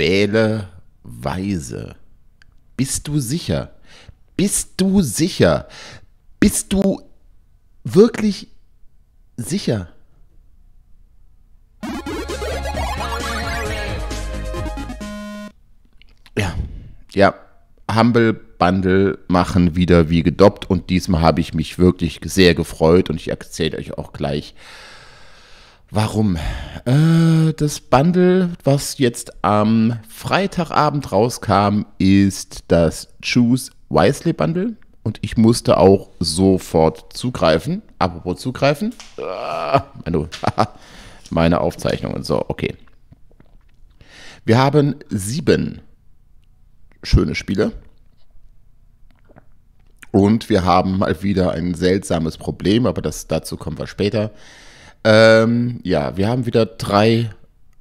wähle weise. Bist du sicher? Bist du sicher? Bist du wirklich sicher? Ja, ja, Humble Bundle machen wieder wie gedoppt und diesmal habe ich mich wirklich sehr gefreut und ich erzähle euch auch gleich, Warum? Äh, das Bundle, was jetzt am Freitagabend rauskam, ist das Choose Wisely Bundle. Und ich musste auch sofort zugreifen. Apropos zugreifen. Ah, meine, meine Aufzeichnungen. So, okay. Wir haben sieben schöne Spiele. Und wir haben mal wieder ein seltsames Problem, aber das, dazu kommen wir später. Ähm, ja, wir haben wieder drei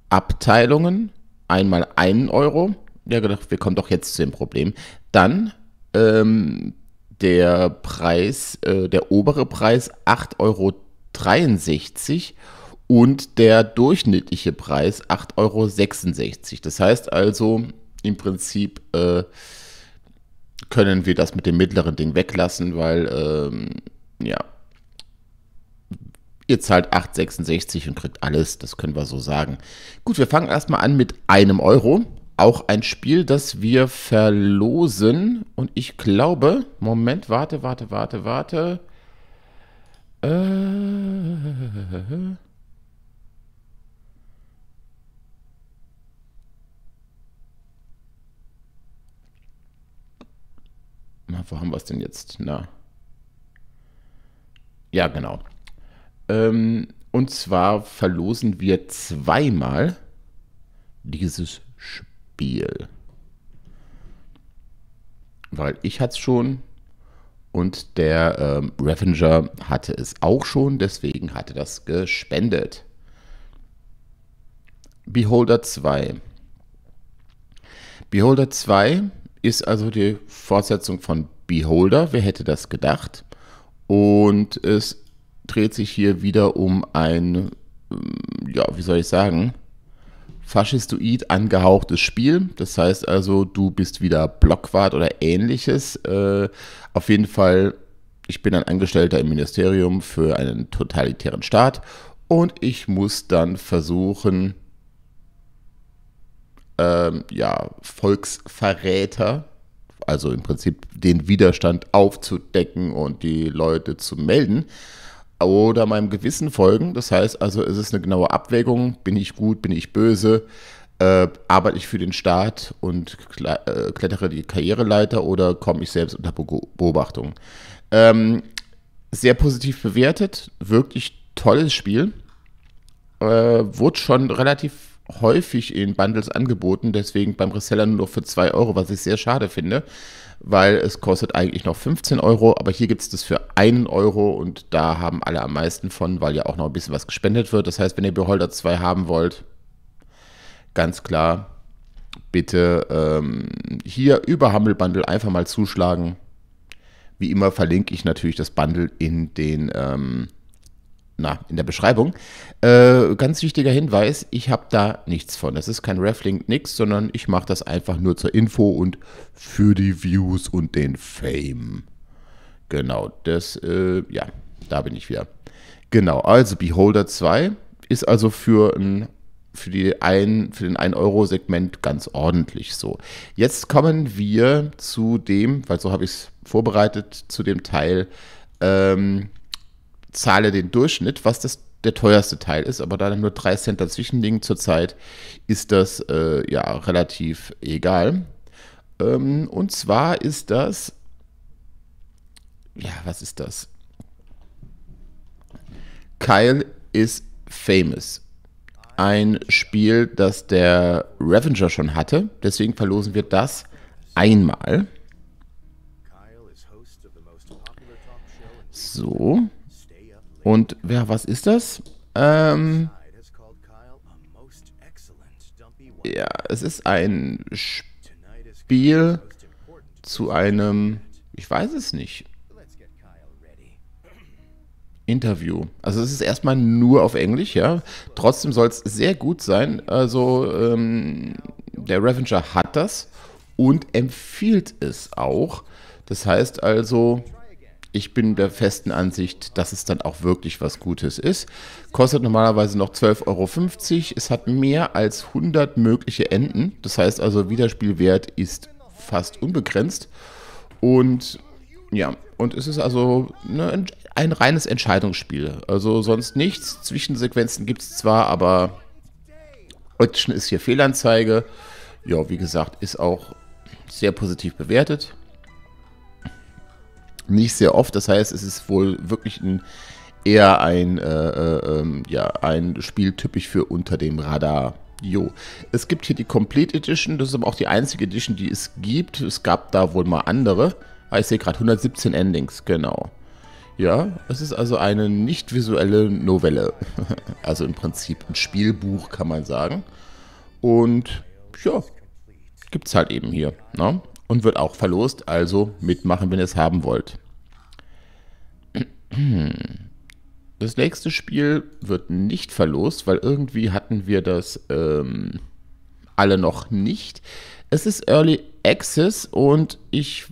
Abteilungen. Einmal einen Euro. Ja, gedacht, wir kommen doch jetzt zu dem Problem. Dann ähm, der Preis, äh, der obere Preis 8,63 Euro und der durchschnittliche Preis 8,66 Euro. Das heißt also, im Prinzip äh, können wir das mit dem mittleren Ding weglassen, weil ähm, ja, Ihr zahlt 8,66 und kriegt alles, das können wir so sagen. Gut, wir fangen erstmal an mit einem Euro. Auch ein Spiel, das wir verlosen. Und ich glaube, Moment, warte, warte, warte, warte. Äh. Na, wo haben wir es denn jetzt? Na. Ja, genau. Ähm, und zwar verlosen wir zweimal dieses Spiel. Weil ich hatte es schon und der ähm, Ravenger hatte es auch schon, deswegen hatte das gespendet. Beholder 2. Beholder 2 ist also die Fortsetzung von Beholder, wer hätte das gedacht? Und ist dreht sich hier wieder um ein, ähm, ja, wie soll ich sagen, faschistoid angehauchtes Spiel. Das heißt also, du bist wieder Blockwart oder ähnliches. Äh, auf jeden Fall, ich bin ein Angestellter im Ministerium für einen totalitären Staat und ich muss dann versuchen, ähm, ja, Volksverräter, also im Prinzip den Widerstand aufzudecken und die Leute zu melden oder meinem Gewissen folgen. Das heißt also, es ist eine genaue Abwägung, bin ich gut, bin ich böse, äh, arbeite ich für den Staat und äh, klettere die Karriereleiter oder komme ich selbst unter Beobachtung. Ähm, sehr positiv bewertet, wirklich tolles Spiel. Äh, wurde schon relativ häufig in Bundles angeboten, deswegen beim Reseller nur für 2 Euro, was ich sehr schade finde, weil es kostet eigentlich noch 15 Euro, aber hier gibt es das für 1 Euro und da haben alle am meisten von, weil ja auch noch ein bisschen was gespendet wird. Das heißt, wenn ihr Beholder 2 haben wollt, ganz klar, bitte ähm, hier über Humble Bundle einfach mal zuschlagen. Wie immer verlinke ich natürlich das Bundle in den... Ähm, na, in der Beschreibung. Äh, ganz wichtiger Hinweis, ich habe da nichts von. Das ist kein Raffling, nichts, sondern ich mache das einfach nur zur Info und für die Views und den Fame. Genau, das, äh, ja, da bin ich wieder. Genau, also Beholder 2 ist also für für, die ein, für den 1-Euro-Segment ganz ordentlich so. Jetzt kommen wir zu dem, weil so habe ich es vorbereitet, zu dem Teil, ähm, zahle den Durchschnitt, was das der teuerste Teil ist, aber da dann nur drei Cent dazwischen liegen zurzeit, ist das äh, ja relativ egal. Ähm, und zwar ist das, ja, was ist das? Kyle is famous. Ein Spiel, das der Revenger schon hatte, deswegen verlosen wir das einmal. So. Und ja, was ist das? Ähm, ja, es ist ein Spiel zu einem, ich weiß es nicht, Interview. Also es ist erstmal nur auf Englisch, ja. Trotzdem soll es sehr gut sein. Also ähm, der Revenger hat das und empfiehlt es auch. Das heißt also, ich bin der festen Ansicht, dass es dann auch wirklich was Gutes ist. Kostet normalerweise noch 12,50 Euro. Es hat mehr als 100 mögliche Enden. Das heißt also, Wiederspielwert ist fast unbegrenzt. Und ja, und es ist also ne, ein reines Entscheidungsspiel. Also sonst nichts. Zwischensequenzen gibt es zwar, aber Action ist hier Fehlanzeige. Ja, wie gesagt, ist auch sehr positiv bewertet nicht sehr oft. Das heißt, es ist wohl wirklich ein, eher ein, äh, äh, ähm, ja, ein Spiel typisch für unter dem Radar. Jo. Es gibt hier die Complete Edition. Das ist aber auch die einzige Edition, die es gibt. Es gab da wohl mal andere. Ah, ich sehe gerade 117 Endings, genau. Ja, es ist also eine nicht visuelle Novelle. also im Prinzip ein Spielbuch, kann man sagen. Und ja, gibt es halt eben hier. Ne? und wird auch verlost, also mitmachen, wenn ihr es haben wollt. Das nächste Spiel wird nicht verlost, weil irgendwie hatten wir das ähm, alle noch nicht. Es ist Early Access und ich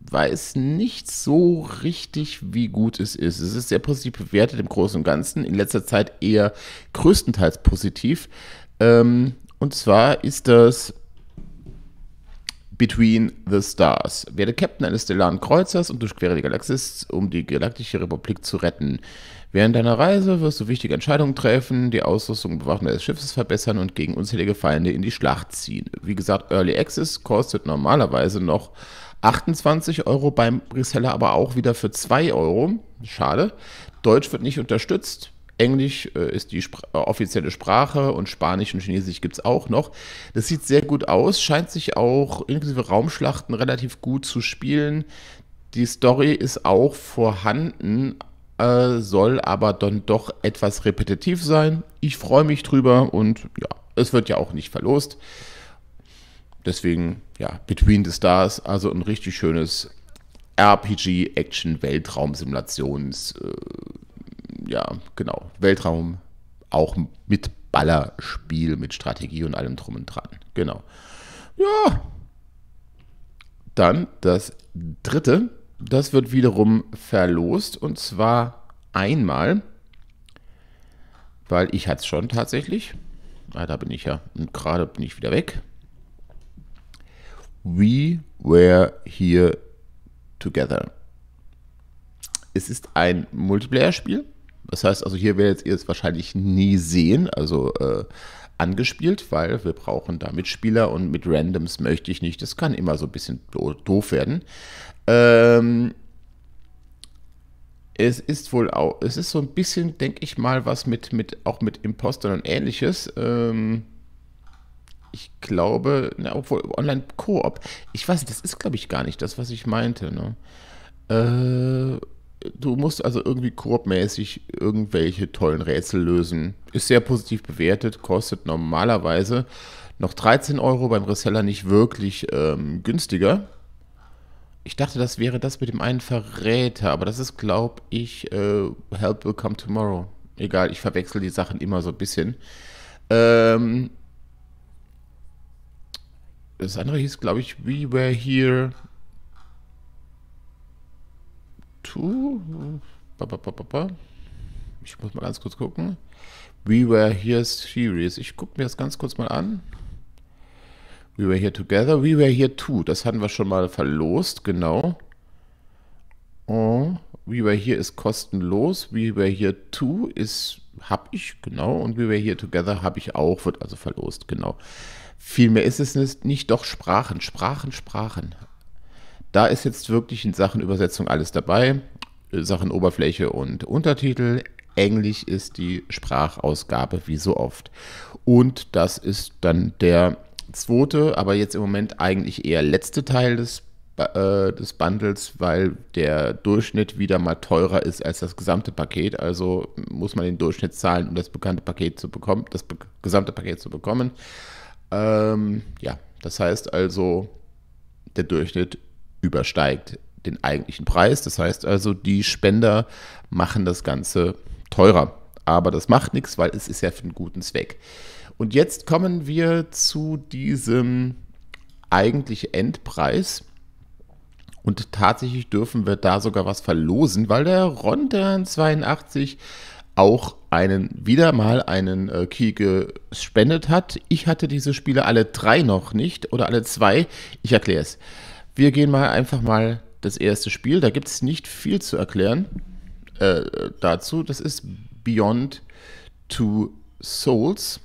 weiß nicht so richtig, wie gut es ist. Es ist sehr positiv bewertet im Großen und Ganzen, in letzter Zeit eher größtenteils positiv. Ähm, und zwar ist das Between the Stars. Werde Captain eines stellaren Kreuzers und durchquere die Galaxis, um die galaktische Republik zu retten. Während deiner Reise wirst du wichtige Entscheidungen treffen, die Ausrüstung und Bewaffnung des Schiffes verbessern und gegen unzählige Feinde in die Schlacht ziehen. Wie gesagt, Early Access kostet normalerweise noch 28 Euro, beim Reseller aber auch wieder für 2 Euro. Schade. Deutsch wird nicht unterstützt. Englisch äh, ist die Spr äh, offizielle Sprache und Spanisch und Chinesisch gibt es auch noch. Das sieht sehr gut aus, scheint sich auch inklusive Raumschlachten relativ gut zu spielen. Die Story ist auch vorhanden, äh, soll aber dann doch etwas repetitiv sein. Ich freue mich drüber und ja, es wird ja auch nicht verlost. Deswegen, ja, Between the Stars, also ein richtig schönes rpg action weltraum simulations äh, ja, genau, Weltraum, auch mit Ballerspiel, mit Strategie und allem drum und dran. Genau. Ja. Dann das dritte, das wird wiederum verlost und zwar einmal, weil ich hatte es schon tatsächlich. Ah, da bin ich ja und gerade bin ich wieder weg. We were here together. Es ist ein Multiplayer-Spiel das heißt also, hier werdet ihr es wahrscheinlich nie sehen, also äh, angespielt, weil wir brauchen da Mitspieler und mit Randoms möchte ich nicht. Das kann immer so ein bisschen doof werden. Ähm, es ist wohl auch, es ist so ein bisschen, denke ich mal, was mit, mit auch mit Impostern und ähnliches. Ähm, ich glaube, na, obwohl Online-Koop, ich weiß nicht, das ist, glaube ich, gar nicht das, was ich meinte. Ne? Äh, du musst also irgendwie koopmäßig irgendwelche tollen Rätsel lösen. Ist sehr positiv bewertet, kostet normalerweise noch 13 Euro, beim Reseller nicht wirklich ähm, günstiger. Ich dachte, das wäre das mit dem einen Verräter, aber das ist, glaube ich, äh, Help Will Come Tomorrow. Egal, ich verwechsel die Sachen immer so ein bisschen. Ähm, das andere hieß, glaube ich, We Were Here ich muss mal ganz kurz gucken. We were here series. Ich gucke mir das ganz kurz mal an. We were here together. We were here too. Das hatten wir schon mal verlost, genau. Oh, We were here ist kostenlos. We were here too ist habe ich, genau. Und We were here together habe ich auch, wird also verlost, genau. Vielmehr ist es nicht, nicht doch Sprachen, Sprachen, Sprachen. Da ist jetzt wirklich in Sachen Übersetzung alles dabei. Sachen Oberfläche und Untertitel. Englisch ist die Sprachausgabe wie so oft. Und das ist dann der zweite, aber jetzt im Moment eigentlich eher letzte Teil des, äh, des Bundles, weil der Durchschnitt wieder mal teurer ist als das gesamte Paket. Also muss man den Durchschnitt zahlen, um das bekannte Paket zu bekommen, das be gesamte Paket zu bekommen. Ähm, ja, das heißt also, der Durchschnitt übersteigt den eigentlichen Preis. Das heißt also, die Spender machen das Ganze teurer. Aber das macht nichts, weil es ist ja für einen guten Zweck. Und jetzt kommen wir zu diesem eigentlichen Endpreis. Und tatsächlich dürfen wir da sogar was verlosen, weil der Rondern 82 auch einen, wieder mal einen äh, Key gespendet hat. Ich hatte diese Spiele alle drei noch nicht oder alle zwei. Ich erkläre es. Wir gehen mal einfach mal das erste Spiel. Da gibt es nicht viel zu erklären äh, dazu. Das ist Beyond Two Souls.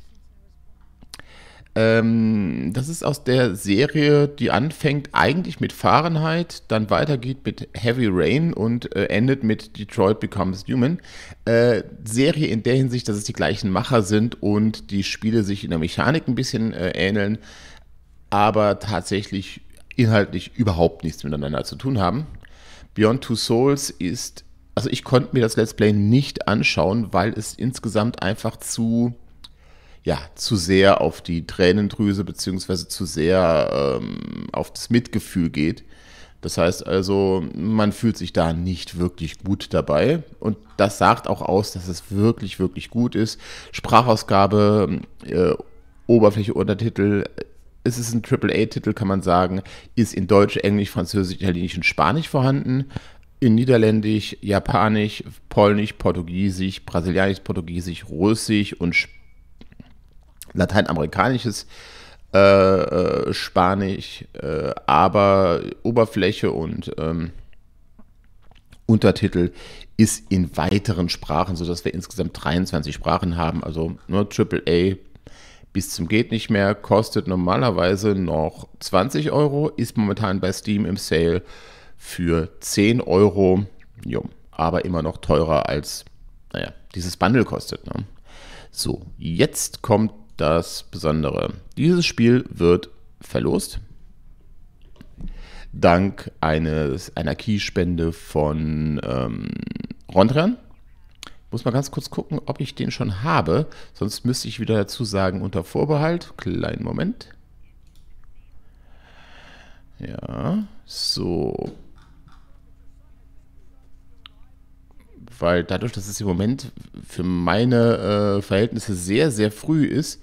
Ähm, das ist aus der Serie, die anfängt eigentlich mit Fahrenheit, dann weitergeht mit Heavy Rain und äh, endet mit Detroit Becomes Human. Äh, Serie in der Hinsicht, dass es die gleichen Macher sind und die Spiele sich in der Mechanik ein bisschen äh, ähneln, aber tatsächlich inhaltlich überhaupt nichts miteinander zu tun haben. Beyond Two Souls ist, also ich konnte mir das Let's Play nicht anschauen, weil es insgesamt einfach zu, ja, zu sehr auf die Tränendrüse bzw. zu sehr ähm, auf das Mitgefühl geht. Das heißt also, man fühlt sich da nicht wirklich gut dabei. Und das sagt auch aus, dass es wirklich, wirklich gut ist. Sprachausgabe, äh, Oberfläche, Untertitel, es ist ein AAA-Titel, kann man sagen, ist in Deutsch, Englisch, Französisch, Italienisch und Spanisch vorhanden. In Niederländisch, Japanisch, Polnisch, Portugiesisch, Brasilianisch, Portugiesisch, Russisch und Sp Lateinamerikanisches äh, äh Spanisch, äh, aber Oberfläche und ähm, Untertitel ist in weiteren Sprachen, sodass wir insgesamt 23 Sprachen haben. Also nur ne, AAA bis zum geht nicht mehr, kostet normalerweise noch 20 Euro, ist momentan bei Steam im Sale für 10 Euro, jo, aber immer noch teurer als, naja, dieses Bundle kostet. Ne? So, jetzt kommt das Besondere. Dieses Spiel wird verlost dank eines, einer Keyspende von ähm, Rondrian. Muss mal ganz kurz gucken, ob ich den schon habe. Sonst müsste ich wieder dazu sagen, unter Vorbehalt. Kleinen Moment. Ja, so. Weil dadurch, dass es im Moment für meine äh, Verhältnisse sehr, sehr früh ist,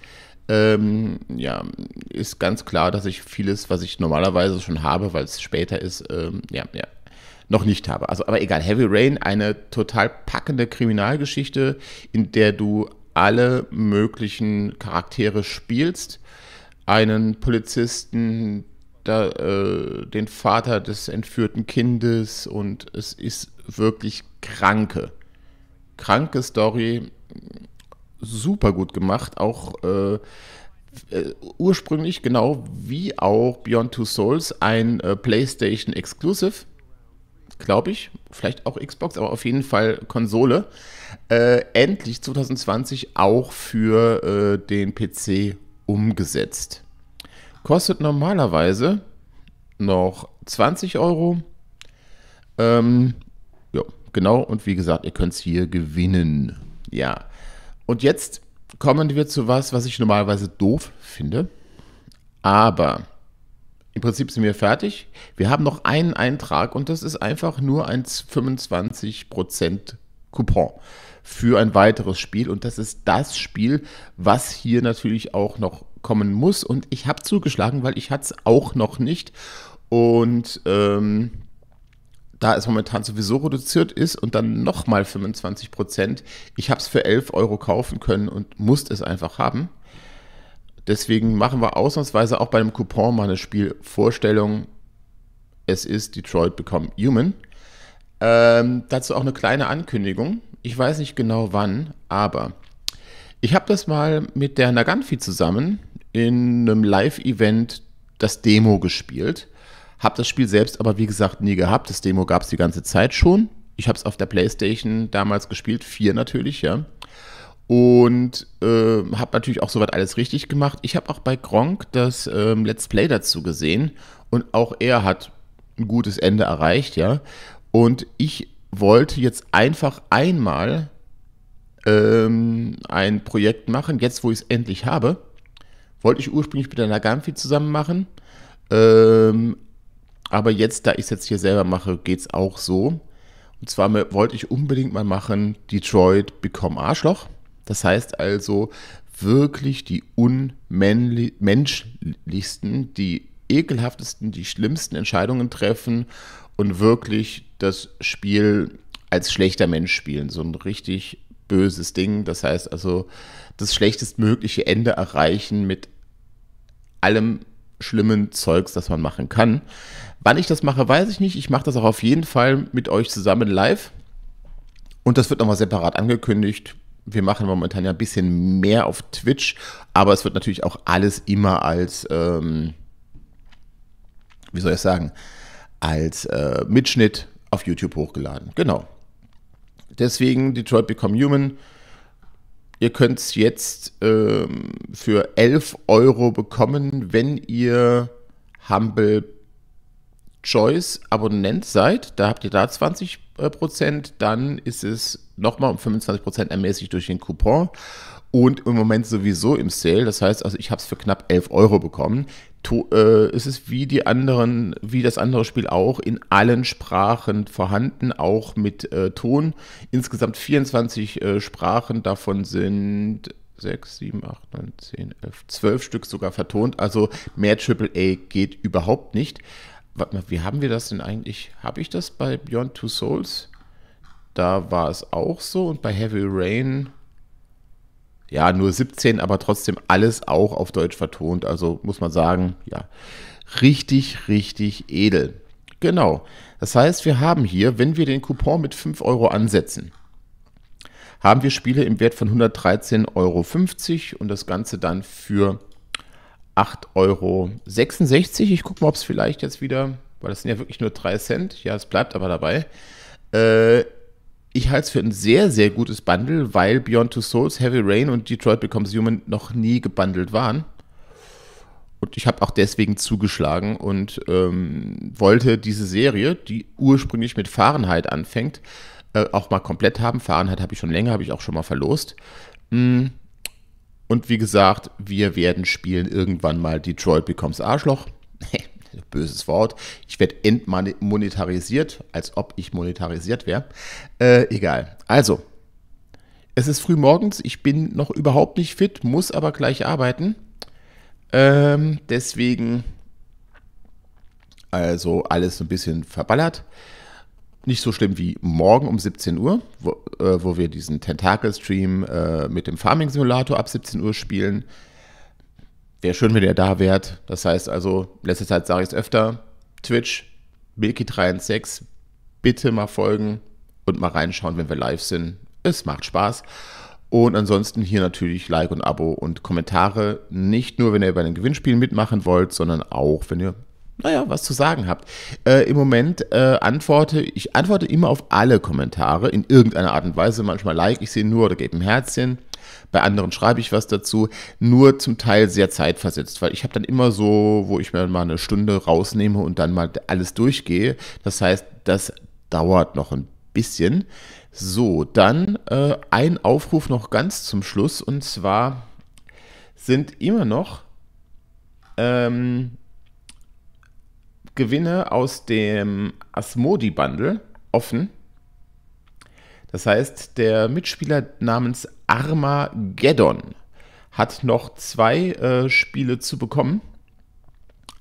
ähm, ja, ist ganz klar, dass ich vieles, was ich normalerweise schon habe, weil es später ist, ähm, ja, ja, noch nicht habe. Also, aber egal, Heavy Rain, eine total packende Kriminalgeschichte, in der du alle möglichen Charaktere spielst. Einen Polizisten, da, äh, den Vater des entführten Kindes und es ist wirklich kranke. Kranke Story, super gut gemacht, auch äh, äh, ursprünglich genau wie auch Beyond Two Souls ein äh, PlayStation Exclusive glaube ich, vielleicht auch Xbox, aber auf jeden Fall Konsole, äh, endlich 2020 auch für äh, den PC umgesetzt. Kostet normalerweise noch 20 Euro. Ähm, ja, genau. Und wie gesagt, ihr könnt es hier gewinnen. Ja. Und jetzt kommen wir zu was, was ich normalerweise doof finde. Aber im Prinzip sind wir fertig. Wir haben noch einen Eintrag und das ist einfach nur ein 25% Coupon für ein weiteres Spiel. Und das ist das Spiel, was hier natürlich auch noch kommen muss. Und ich habe zugeschlagen, weil ich hatte es auch noch nicht. Und ähm, da es momentan sowieso reduziert ist und dann nochmal 25 ich habe es für 11 Euro kaufen können und musste es einfach haben. Deswegen machen wir ausnahmsweise auch bei einem Coupon mal eine Spielvorstellung. Es ist Detroit Become Human. Ähm, dazu auch eine kleine Ankündigung. Ich weiß nicht genau wann, aber ich habe das mal mit der Naganfi zusammen in einem Live-Event das Demo gespielt. Habe das Spiel selbst aber wie gesagt nie gehabt. Das Demo gab es die ganze Zeit schon. Ich habe es auf der PlayStation damals gespielt, 4 natürlich, ja und äh, habe natürlich auch soweit alles richtig gemacht. Ich habe auch bei Gronk das ähm, Let's Play dazu gesehen und auch er hat ein gutes Ende erreicht, ja. Und ich wollte jetzt einfach einmal ähm, ein Projekt machen, jetzt wo ich es endlich habe. Wollte ich ursprünglich mit der Nagamfi zusammen machen. Ähm, aber jetzt, da ich es jetzt hier selber mache, geht es auch so. Und zwar wollte ich unbedingt mal machen Detroit Become Arschloch. Das heißt also, wirklich die unmenschlichsten, die ekelhaftesten, die schlimmsten Entscheidungen treffen und wirklich das Spiel als schlechter Mensch spielen. So ein richtig böses Ding. Das heißt also, das schlechtestmögliche Ende erreichen mit allem schlimmen Zeugs, das man machen kann. Wann ich das mache, weiß ich nicht. Ich mache das auch auf jeden Fall mit euch zusammen live. Und das wird nochmal separat angekündigt wir machen momentan ja ein bisschen mehr auf Twitch, aber es wird natürlich auch alles immer als, ähm, wie soll ich sagen, als äh, Mitschnitt auf YouTube hochgeladen. Genau. Deswegen Detroit Become Human. Ihr könnt es jetzt ähm, für 11 Euro bekommen, wenn ihr Humble Choice Abonnent seid, da habt ihr da 20 äh, Prozent, dann ist es nochmal um 25 Prozent ermäßigt durch den Coupon und im Moment sowieso im Sale. Das heißt, also ich habe es für knapp 11 Euro bekommen. To, äh, es ist wie die anderen, wie das andere Spiel auch, in allen Sprachen vorhanden, auch mit äh, Ton. Insgesamt 24 äh, Sprachen, davon sind 6, 7, 8, 9, 10, 11, 12 Stück sogar vertont. Also mehr AAA geht überhaupt nicht warte mal, wie haben wir das denn eigentlich? Habe ich das bei Beyond Two Souls? Da war es auch so und bei Heavy Rain, ja, nur 17, aber trotzdem alles auch auf Deutsch vertont. Also muss man sagen, ja, richtig, richtig edel. Genau. Das heißt, wir haben hier, wenn wir den Coupon mit 5 Euro ansetzen, haben wir Spiele im Wert von 113,50 Euro und das Ganze dann für 8,66 Euro. Ich gucke mal, ob es vielleicht jetzt wieder, weil das sind ja wirklich nur 3 Cent. Ja, es bleibt aber dabei. Äh, ich halte es für ein sehr, sehr gutes Bundle, weil Beyond Two Souls, Heavy Rain und Detroit Becomes Human noch nie gebundelt waren. Und ich habe auch deswegen zugeschlagen und ähm, wollte diese Serie, die ursprünglich mit Fahrenheit anfängt, äh, auch mal komplett haben. Fahrenheit habe ich schon länger, habe ich auch schon mal verlost. Mh, hm. Und wie gesagt, wir werden spielen irgendwann mal Detroit becomes Arschloch. Böses Wort. Ich werde entmonetarisiert, als ob ich monetarisiert wäre. Äh, egal. Also, es ist früh morgens. Ich bin noch überhaupt nicht fit, muss aber gleich arbeiten. Ähm, deswegen, also alles ein bisschen verballert nicht so schlimm wie morgen um 17 Uhr, wo, äh, wo wir diesen Tentakel-Stream äh, mit dem Farming-Simulator ab 17 Uhr spielen. Wäre schön, wenn ihr da wärt. Das heißt also, letzte Zeit sage ich es öfter, Twitch, Milky316, bitte mal folgen und mal reinschauen, wenn wir live sind. Es macht Spaß. Und ansonsten hier natürlich Like und Abo und Kommentare. Nicht nur, wenn ihr bei den Gewinnspielen mitmachen wollt, sondern auch, wenn ihr naja, was zu sagen habt. Äh, Im Moment äh, antworte ich antworte immer auf alle Kommentare in irgendeiner Art und Weise. Manchmal like ich sie nur oder gebe ein Herzchen. Bei anderen schreibe ich was dazu, nur zum Teil sehr zeitversetzt, weil ich habe dann immer so, wo ich mir mal eine Stunde rausnehme und dann mal alles durchgehe. Das heißt, das dauert noch ein bisschen. So, dann äh, ein Aufruf noch ganz zum Schluss und zwar sind immer noch ähm, Gewinne aus dem Asmodi-Bundle offen. Das heißt, der Mitspieler namens Armageddon hat noch zwei äh, Spiele zu bekommen,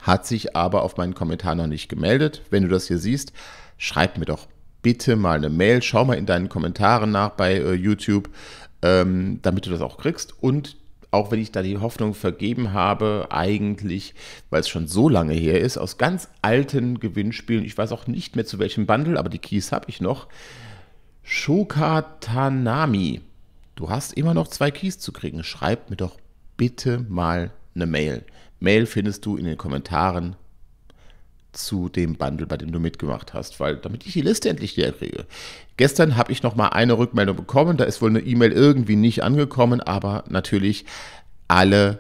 hat sich aber auf meinen Kommentar noch nicht gemeldet. Wenn du das hier siehst, schreib mir doch bitte mal eine Mail, schau mal in deinen Kommentaren nach bei äh, YouTube, ähm, damit du das auch kriegst. Und auch wenn ich da die Hoffnung vergeben habe, eigentlich, weil es schon so lange her ist, aus ganz alten Gewinnspielen, ich weiß auch nicht mehr zu welchem Bundle, aber die Keys habe ich noch, Shokatanami. Du hast immer noch zwei Keys zu kriegen. Schreib mir doch bitte mal eine Mail. Mail findest du in den Kommentaren zu dem Bundle, bei dem du mitgemacht hast, weil damit ich die Liste endlich leer kriege. Gestern habe ich noch mal eine Rückmeldung bekommen, da ist wohl eine E-Mail irgendwie nicht angekommen, aber natürlich alle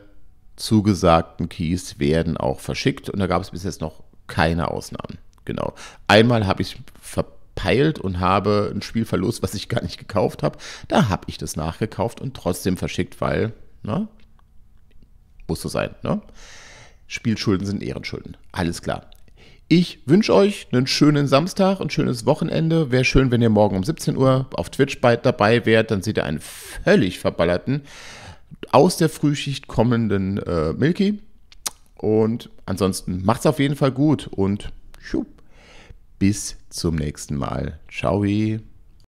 zugesagten Keys werden auch verschickt und da gab es bis jetzt noch keine Ausnahmen. Genau. Einmal habe ich verpeilt und habe ein Spiel verlost, was ich gar nicht gekauft habe. Da habe ich das nachgekauft und trotzdem verschickt, weil, ne? Muss so sein, ne? Spielschulden sind Ehrenschulden. Alles klar. Ich wünsche euch einen schönen Samstag, ein schönes Wochenende. Wäre schön, wenn ihr morgen um 17 Uhr auf Twitch bei, dabei wärt. Dann seht ihr einen völlig verballerten, aus der Frühschicht kommenden äh, Milky. Und ansonsten macht's auf jeden Fall gut und schupp. bis zum nächsten Mal. Ciao.